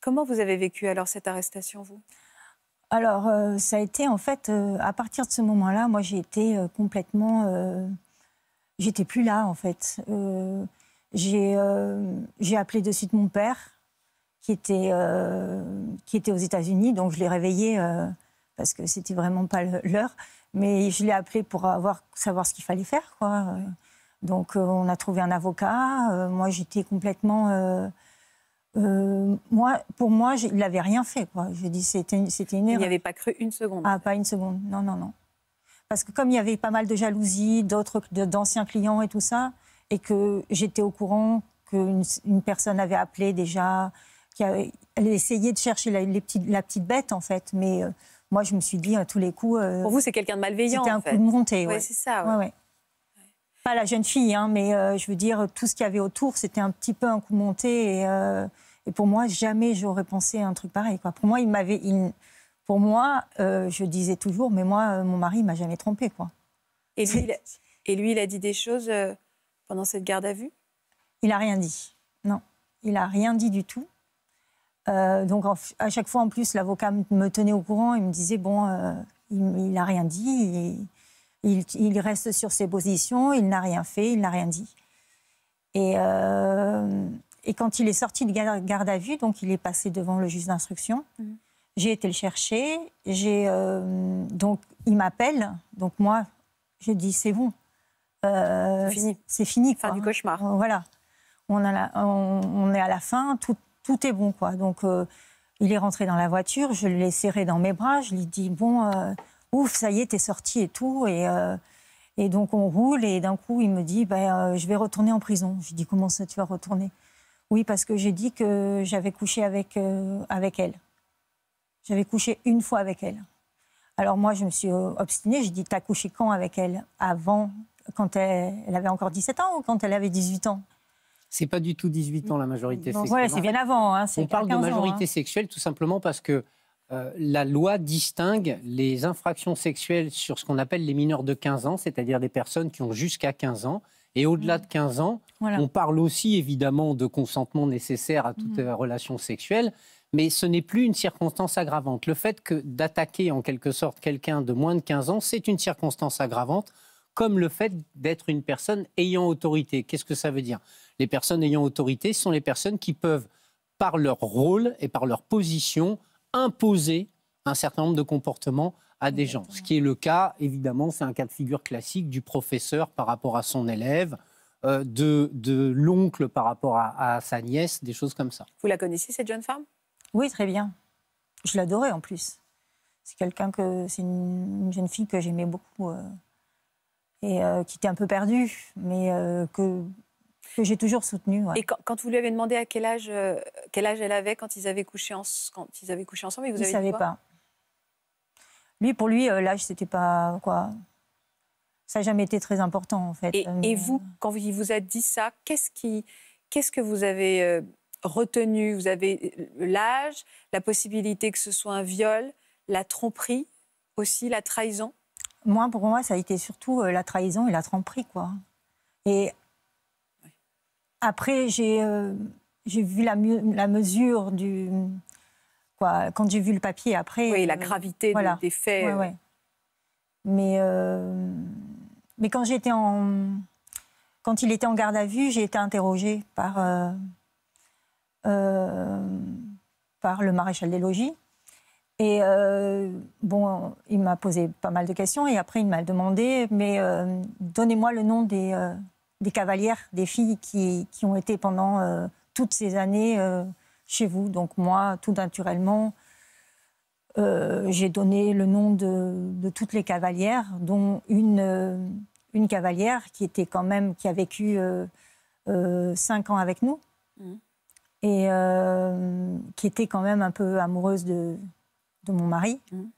Comment vous avez vécu alors cette arrestation, vous Alors, euh, ça a été en fait, euh, à partir de ce moment-là, moi j'ai été euh, complètement. J'étais plus là en fait. j'ai appelé de suite mon père, qui était, qui était aux États-Unis, donc je l'ai réveillé parce que c'était vraiment pas l'heure. Mais je l'ai appelé pour avoir, savoir ce qu'il fallait faire. Quoi. Donc on a trouvé un avocat. moi j'étais complètement euh, moi, pour moi, il n'avait rien fait. Je dis, c'était, c'était une erreur. Il n'y avait pas cru une seconde. Ah, pas une seconde. Non, non, non. Parce que comme il y avait pas mal de jalousie, d'autres, d'anciens clients et tout ça, et que j'étais au courant qu'une une personne avait appelé déjà, qui essayait de chercher la, les petites, la petite bête en fait, mais euh, moi je me suis dit à tous les coups. Euh, pour vous, c'est quelqu'un de malveillant. C'était un coup de montée. Oui, ouais. c'est ça. Pas la jeune fille, hein, mais je veux dire, tout ce qu'il y avait autour, c'était un petit peu un coup de montée. Et pour moi, jamais j'aurais pensé à un truc pareil. Quoi. Pour moi, il m'avait. Pour moi, euh, je disais toujours, mais moi, euh, mon mari m'a jamais trompé, quoi. Et lui, il a, et lui, il a dit des choses euh, pendant cette garde à vue Il a rien dit. Non, il a rien dit du tout. donc à chaque fois, en plus, l'avocat me tenait au courant. Il me disait bon, il n'a rien dit. Il, il, il, reste sur ses positions. Il n'a rien fait. Il n'a rien dit. Et et quand il est sorti de garde à vue, donc il est passé devant le juge d'instruction. Mm. J'ai été le chercher. J'ai euh, donc il m'appelle. Donc moi, j'ai dit c'est bon. Euh, c'est fini. C'est fini. Fin du cauchemar. Euh, voilà. On, a on, est à la fin. Tout, est bon quoi. Donc il est rentré dans la voiture. Je l'ai serré dans mes bras. Je lui dis bon, ouf, ça y est, t'es sorti et tout. Et et donc on roule et d'un coup il me dit ben, je vais retourner en prison. Je dis comment ça tu vas retourner oui, parce que j'ai dit que j'avais couché avec, euh, avec elle. J'avais couché une fois avec elle. Alors moi, je me suis euh, obstinée. J'ai dit, t'as couché quand avec elle Avant, quand elle, avait encore 17 ans ou quand elle avait 18 ans C'est pas du tout 18 ans la majorité sexuelle. Oui, c'est bien avant. Hein, On parle de majorité hein. sexuelle tout simplement parce que euh, la loi distingue les infractions sexuelles sur ce qu'on appelle les mineurs de 15 ans, c'est-à-dire des personnes qui ont jusqu'à 15 ans, et au-delà mm. de 15 ans, on parle aussi évidemment de consentement nécessaire à toute mm. relation sexuelle, mais ce n'est plus une circonstance aggravante. Le fait d'attaquer en quelque sorte quelqu'un de moins de 15 ans, c'est une circonstance aggravante, comme le fait d'être une personne ayant autorité. Qu'est-ce que ça veut dire Les personnes ayant autorité sont les personnes qui peuvent, par leur rôle et par leur position, imposer un certain nombre de comportements à des gens. Ce qui est le cas, évidemment, c'est un cas de figure classique du professeur par rapport à son élève, euh, de, de l'oncle par rapport à, sa nièce, des choses comme ça. Vous la connaissez, cette jeune femme Oui, très bien. Je l'adorais en plus. C'est quelqu'un que c'est une, jeune fille que j'aimais beaucoup euh, et euh, qui était un peu perdue, mais que que j'ai toujours soutenu. Et quand, vous lui avez demandé à quel âge, quel âge elle avait quand ils avaient couché, en, quand ils avaient couché ensemble, vous ne savez pas. Lui, pour lui, euh, l'âge, c'était pas quoi. Ça n'a jamais été très important, en fait. Euh, et, vous, quand il vous a dit ça, qu'est-ce qui, qu'est-ce que vous avez euh, retenu Vous avez l'âge, la possibilité que ce soit un viol, la tromperie aussi, la trahison Moi, pour moi, ça a été surtout la trahison et la tromperie, quoi. Et après, j'ai vu la mesure du, quand j'ai vu le papier après. Oui, la euh, gravité des faits. Euh. Mais, euh, mais quand j'étais en. Quand il était en garde à vue, j'ai été interrogée par, par le maréchal des logis. Et bon, il m'a posé pas mal de questions et après il m'a demandé, mais donnez-moi le nom des, des cavalières, des filles qui, qui ont été pendant toutes ces années chez vous. Donc moi, tout naturellement, euh, j'ai donné le nom de, toutes les cavalières, dont une, euh, une cavalière qui était quand même qui a vécu euh, cinq ans avec nous mhm. et qui était quand même un peu amoureuse de, de mon mari. Mhm.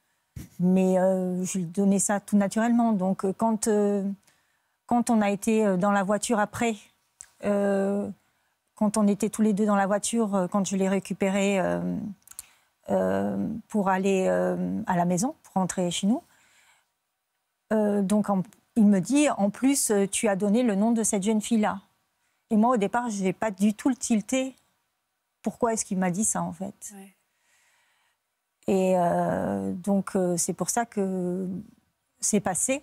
Mais je lui donnais ça tout naturellement. Donc quand, quand on a été dans la voiture après, quand on était tous les deux dans la voiture, euh, quand je l'ai récupéré euh, euh, pour aller à la maison, pour rentrer chez nous. donc il me dit, en plus, tu as donné le nom de cette jeune fille-là. Et moi, au départ, je n'ai pas du tout le tilté. Pourquoi est-ce qu'il m'a dit ça, en fait Et donc, c'est pour ça que c'est passé.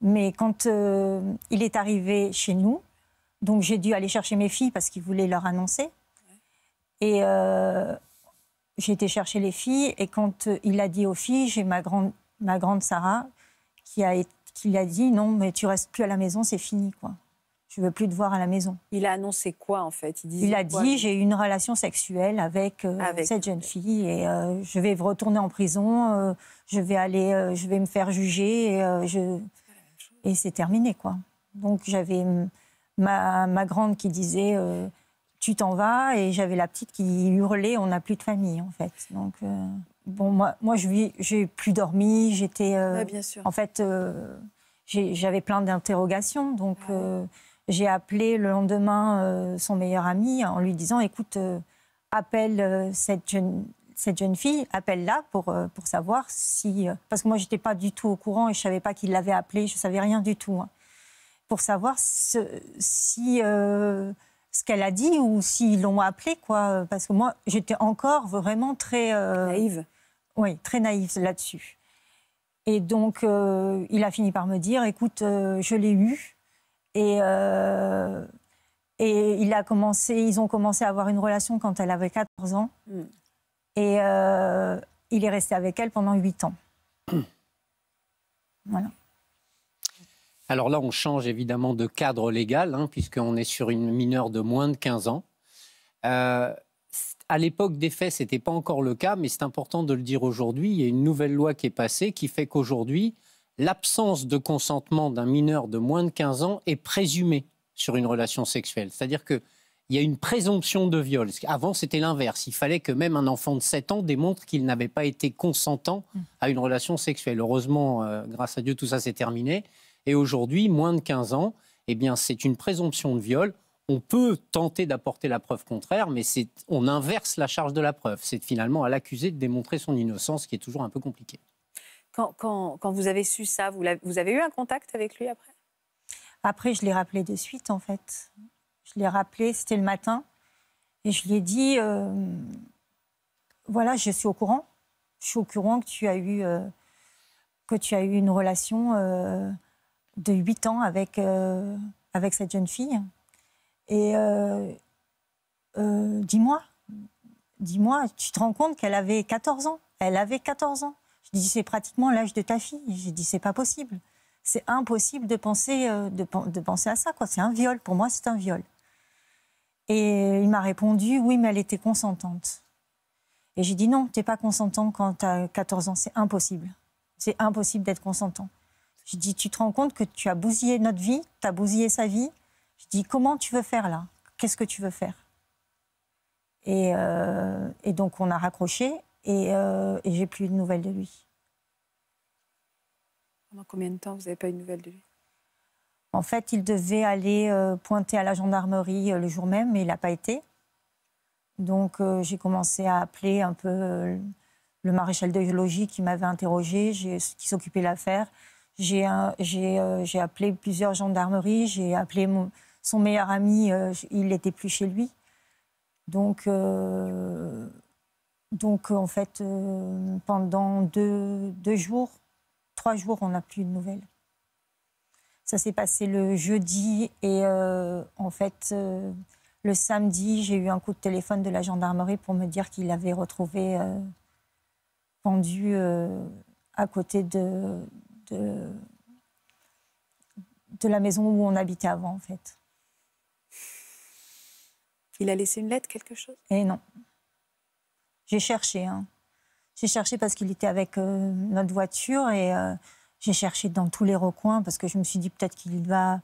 Mais quand il est arrivé chez nous, donc j'ai dû aller chercher mes filles parce qu'il voulaient leur annoncer. Et euh, j'ai été chercher les filles. Et quand euh, il a dit aux filles, j'ai ma grande, ma grande Sarah qui a, qui a dit non, mais tu restes plus à la maison, c'est fini quoi. Je veux plus te voir à la maison. Il a annoncé quoi en fait Il, il a dit j'ai eu une relation sexuelle avec, euh, cette jeune fille et je vais retourner en prison. je vais aller, je vais me faire juger et, je... et c'est terminé quoi. Donc j'avais ma, grande qui disait euh, tu t'en vas et j'avais la petite qui hurlait on n'a plus de famille en fait. Donc euh, bon moi moi je j'ai plus dormi, j'étais euh, en fait j'avais plein d'interrogations donc j'ai appelé le lendemain son meilleur ami en lui disant écoute appelle cette jeune cette jeune fille, appelle-la pour, pour savoir si... Parce que moi, je n'étais pas du tout au courant et je ne savais pas qu'il l'avait appelée, je ne savais rien du tout. Hein pour savoir ce, si euh, ce qu'elle a dit ou s'ils l'ont appelé, quoi. Parce que moi, j'étais encore vraiment très euh, naïve. Oui, très naïve là-dessus. Et donc, euh, il a fini par me dire, écoute, je l'ai eu. Et, et il a commencé, ils ont commencé à avoir une relation quand elle avait 14 ans. Hmm. Et il est resté avec elle pendant 8 ans. Voilà. Alors là, on change évidemment de cadre légal, hein, puisqu'on est sur une mineure de moins de 15 ans. Euh, à l'époque des faits, ce n'était pas encore le cas, mais c'est important de le dire aujourd'hui. Il y a une nouvelle loi qui est passée qui fait qu'aujourd'hui, l'absence de consentement d'un mineur de moins de 15 ans est présumée sur une relation sexuelle. C'est-à-dire qu'il y a une présomption de viol. Avant, c'était l'inverse. Il fallait que même un enfant de 7 ans démontre qu'il n'avait pas été consentant mmh. à une relation sexuelle. Heureusement, euh, grâce à Dieu, tout ça s'est terminé. Et aujourd'hui, moins de 15 ans, eh bien, c'est une présomption de viol. On peut tenter d'apporter la preuve contraire, mais on inverse la charge de la preuve. C'est finalement à l'accusé de démontrer son innocence, ce qui est toujours un peu compliqué. Quand, vous avez su ça, vous avez, vous avez eu un contact avec lui après Après, je l'ai rappelé de suite, en fait. Je l'ai rappelé, c'était le matin, et je lui ai dit, euh, voilà, je suis au courant. Je suis au courant que tu as eu, euh, que tu as eu une relation. Euh, de 8 ans avec, euh, avec cette jeune fille. Et euh, euh, dis-moi, dis-moi, tu te rends compte qu'elle avait 14 ans Elle avait 14 ans. Je dis, c'est pratiquement l'âge de ta fille. J'ai dit, c'est pas possible. C'est impossible de penser, de, penser à ça. Quoi. C'est un viol. Pour moi, c'est un viol. Et il m'a répondu, oui, mais elle était consentante. Et j'ai dit, non, t'es pas consentant quand tu as 14 ans. C'est impossible. C'est impossible d'être consentant. Je dis, tu te rends compte que tu as bousillé notre vie, tu as bousillé sa vie. Je dis, comment tu veux faire là Qu'est-ce que tu veux faire euh, et, donc on a raccroché euh, et, j'ai plus de nouvelles de lui. Pendant combien de temps vous n'avez pas eu de nouvelles de lui En fait, il devait aller euh, pointer à la gendarmerie le jour même, mais il n'a pas été. Donc j'ai commencé à appeler un peu le maréchal de logis qui m'avait interrogé, qui s'occupait de l'affaire. Euh, j'ai appelé plusieurs gendarmeries, j'ai appelé son meilleur ami, euh, il n'était plus chez lui. Donc, euh, donc en fait, pendant deux, deux, jours, trois jours, on n'a plus de nouvelles. Ça s'est passé le jeudi et en fait, le samedi, j'ai eu un coup de téléphone de la gendarmerie pour me dire qu'il avait retrouvé pendu à côté de, de, la maison où on habitait avant, en fait. Il a laissé une lettre, quelque chose Eh non. J'ai cherché. Hein. J'ai cherché parce qu'il était avec euh, notre voiture et euh, j'ai cherché dans tous les recoins parce que je me suis dit peut-être qu'il va,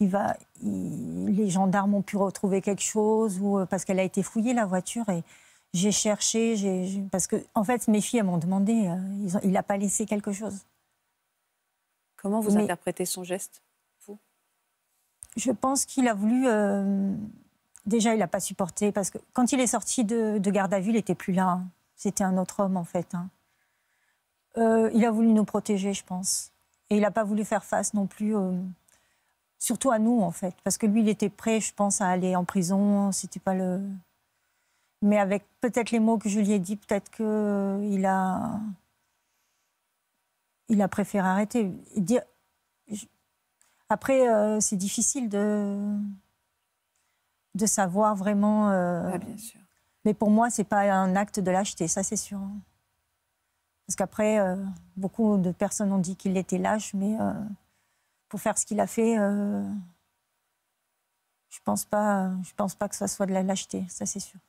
il va, les gendarmes ont pu retrouver quelque chose ou euh, parce qu'elle a été fouillée la voiture et j'ai cherché, j'ai, parce que en fait mes filles m'ont demandé, ils il n'a pas laissé quelque chose. Comment vous interprétez son geste, vous Je pense qu'il a voulu. Euh, déjà, il n'a pas supporté, parce que quand il est sorti de, garde à vue, il n'était plus là. Hein. C'était un autre homme, en fait. Hein. Euh, il a voulu nous protéger, je pense. Et il n'a pas voulu faire face non plus, euh, surtout à nous, en fait. Parce que lui, il était prêt, je pense, à aller en prison. C'était pas le. Mais avec peut-être les mots que je lui ai dit, peut-être qu'il a il a préféré arrêter. Après, euh, c'est difficile de... de savoir vraiment. Euh, bien sûr. Mais pour moi, ce n'est pas un acte de lâcheté, ça c'est sûr. Hein. Parce qu'après, euh, beaucoup de personnes ont dit qu'il était lâche, mais pour faire ce qu'il a fait, je pense pense pas que ce soit de la lâcheté, ça c'est sûr.